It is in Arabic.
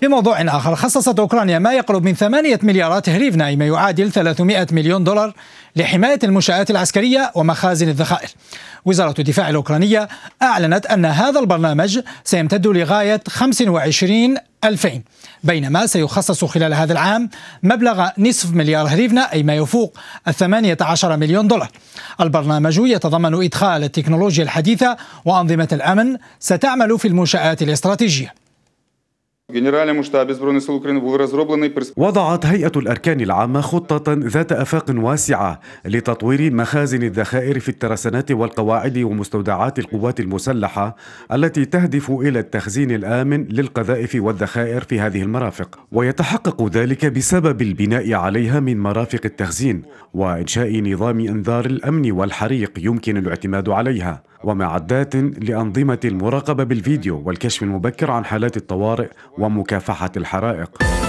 في موضوع آخر خصصت أوكرانيا ما يقرب من ثمانية مليارات هريفنا ما يعادل 300 مليون دولار لحماية المنشآت العسكرية ومخازن الذخائر وزارة الدفاع الأوكرانية أعلنت أن هذا البرنامج سيمتد لغاية 25 2000 بينما سيخصص خلال هذا العام مبلغ نصف مليار هريفنا أي ما يفوق 18 مليون دولار البرنامج يتضمن إدخال التكنولوجيا الحديثة وأنظمة الأمن ستعمل في المنشآت الاستراتيجية وضعت هيئة الأركان العامة خطة ذات آفاق واسعة لتطوير مخازن الذخائر في الترسانات والقواعد ومستودعات القوات المسلحة التي تهدف إلى التخزين الآمن للقذائف والذخائر في هذه المرافق ويتحقق ذلك بسبب البناء عليها من مرافق التخزين وإنشاء نظام إنذار الأمن والحريق يمكن الاعتماد عليها ومعدات لأنظمة المراقبة بالفيديو والكشف المبكر عن حالات الطوارئ ومكافحة الحرائق